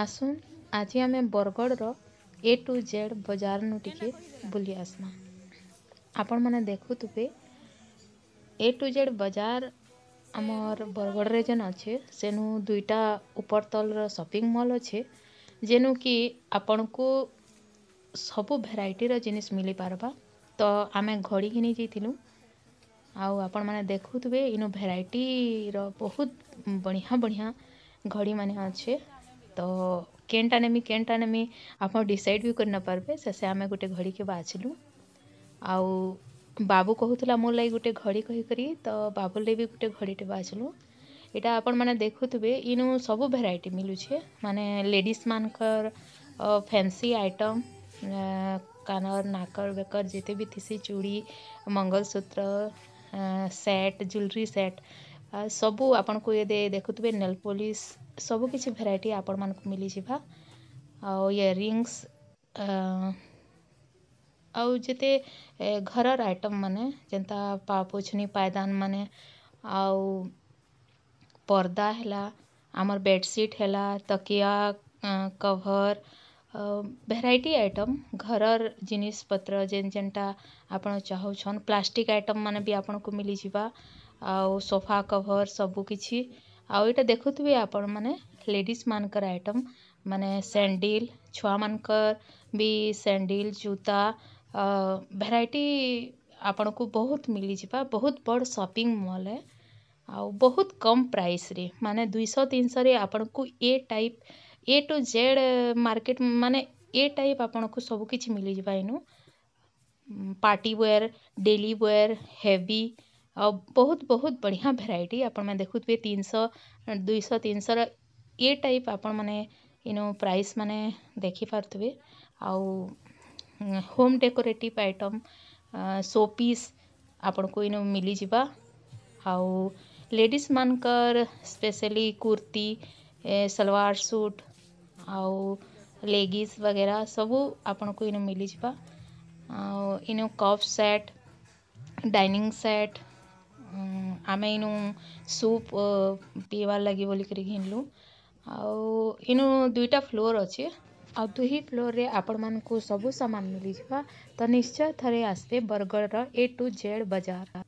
ଆସୁନ୍ ଆଜି ଆମେ ବରଗଡ଼ର ଏ ଟୁ ଜେଡ଼୍ ବଜାରନୁ ଟିକେ ବୁଲି ଆସ୍ମା ଆପଣମାନେ ଦେଖୁଥିବେ ଏ ଟୁ ଜେଡ଼୍ ବଜାର ଆମର୍ ବରଗଡ଼ରେ ଯେନ୍ ଅଛେ ସେନୁ ଦୁଇଟା ଉପର ତଲର ସପିଂ ମଲ୍ ଅଛେ ଯେନୁ କି ଆପଣଙ୍କୁ ସବୁ ଭେରାଇଟିର ଜିନିଷ୍ ମିଲିପାର୍ବା ତ ଆମେ ଘଡ଼ି ଘିନି ଯାଇଥିଲୁ ଆଉ ଆପଣମାନେ ଦେଖୁଥିବେ ଇନୁ ଭେରାଇଟିର ବହୁତ ବଢ଼ିଆ ବଢ଼ିଆ ଘଡ଼ିମାନେ ଅଛେ ତ କେନ୍ଟା ନେମି କେନ୍ଟା ନେମି ଆପଣ ଡିସାଇଡ଼୍ ବି କରିନପାରବେ ଶେଷେ ଆମେ ଗୋଟେ ଘଡ଼ିକେ ବାଛିଲୁ ଆଉ ବାବୁ କହୁଥିଲା ମୋର ଲାଗି ଗୋଟେ ଘଡ଼ି କହିକରି ତ ବାବୁର ଲାଗି ବି ଗୋଟେ ଘଡ଼ିଟେ ବାଛିଲୁ ଏଇଟା ଆପଣମାନେ ଦେଖୁଥିବେ ଇନୁ ସବୁ ଭେରାଇଟି ମିଲୁଛେ ମାନେ ଲେଡ଼ିଜ୍ମାନଙ୍କର ଫ୍ୟାନ୍ସି ଆଇଟମ୍ କାନର ନାକର ବେକର ଯେତେ ବି ଥିସି ଚୁଡ଼ି ମଙ୍ଗଳସୂତ୍ର ସେଟ୍ ଜୁଏଲେରୀ ସେଟ୍ सब आपन को ये देखु नेल पॉलिश सबु किछ वैरायटी आपन मान को मिली जिबा रिंग्स आ जते घर आइटम माने जेता पापोछनी पायदान माने आ पर्दा हैला आमर बेडशीट हैला तकिया कवर वैरायटी आइटम घर जिनिस पत्र जें जंता आपन चाहौ प्लास्टिक आइटम माने भी आपन को मिली जिबा ଆଉ ସୋଫା କଭର୍ ସବୁକିଛି ଆଉ ଏଇଟା ଦେଖୁଥିବେ ଆପଣମାନେ ଲେଡ଼ିଜ୍ ମାନଙ୍କର ଆଇଟମ୍ ମାନେ ସ୍ୟାଣ୍ଡେଲ୍ ଛୁଆମାନଙ୍କର ବି ସ୍ୟାଣ୍ଡେଲ୍ ଜୁତା ଭେରାଇଟି ଆପଣଙ୍କୁ ବହୁତ ମିଳିଯିବା ବହୁତ ବଡ଼ ସପିଂ ମଲ୍ ହେ ଆଉ ବହୁତ କମ୍ ପ୍ରାଇସ୍ରେ ମାନେ ଦୁଇଶହ ତିନିଶହରେ ଆପଣଙ୍କୁ ଏ type A to Z market ମାନେ ଏ ଟାଇପ୍ ଆପଣଙ୍କୁ ସବୁକିଛି ମିଳିଯିବା ଏନୁ party wear daily wear heavy आ बहुत बहुत बढ़िया भेराइटी आपन देखु थे तीन शौ दुईश तीन शौ टाइप आपण मैंने इनो तो प्राइस मैंने देखिपे आउ home decorative item showpiece आपन को इनो मिली जीवा आउ लेडीज मानकर स्पेशली कुर्ती सलवार सूट आउ लेगिज वगैरह सब आपन को इनो मिली जीवा आउ इनो कप सेट डाइनिंग सेट ଆମେ ଇନୁ ସୁପ୍ ପିଇବାର୍ ଲାଗି ବୋଲିକରି ଘିନ୍ଲୁ ଆଉ ଇନୁ ଦୁଇଟା ଫ୍ଲୋର୍ ଅଛେ ଆଉ ଦୁଇ ଫ୍ଲୋର୍ରେ ଆପଣମାନଙ୍କୁ ସବୁ ସାମାନ୍ ମିଲିଯିବା ତ ନିଶ୍ଚୟ ଥରେ ଆସ୍ବେ ବର୍ଗଡ଼୍ର ଏ ଟୁ ଜେଡ଼୍ ବଜାର୍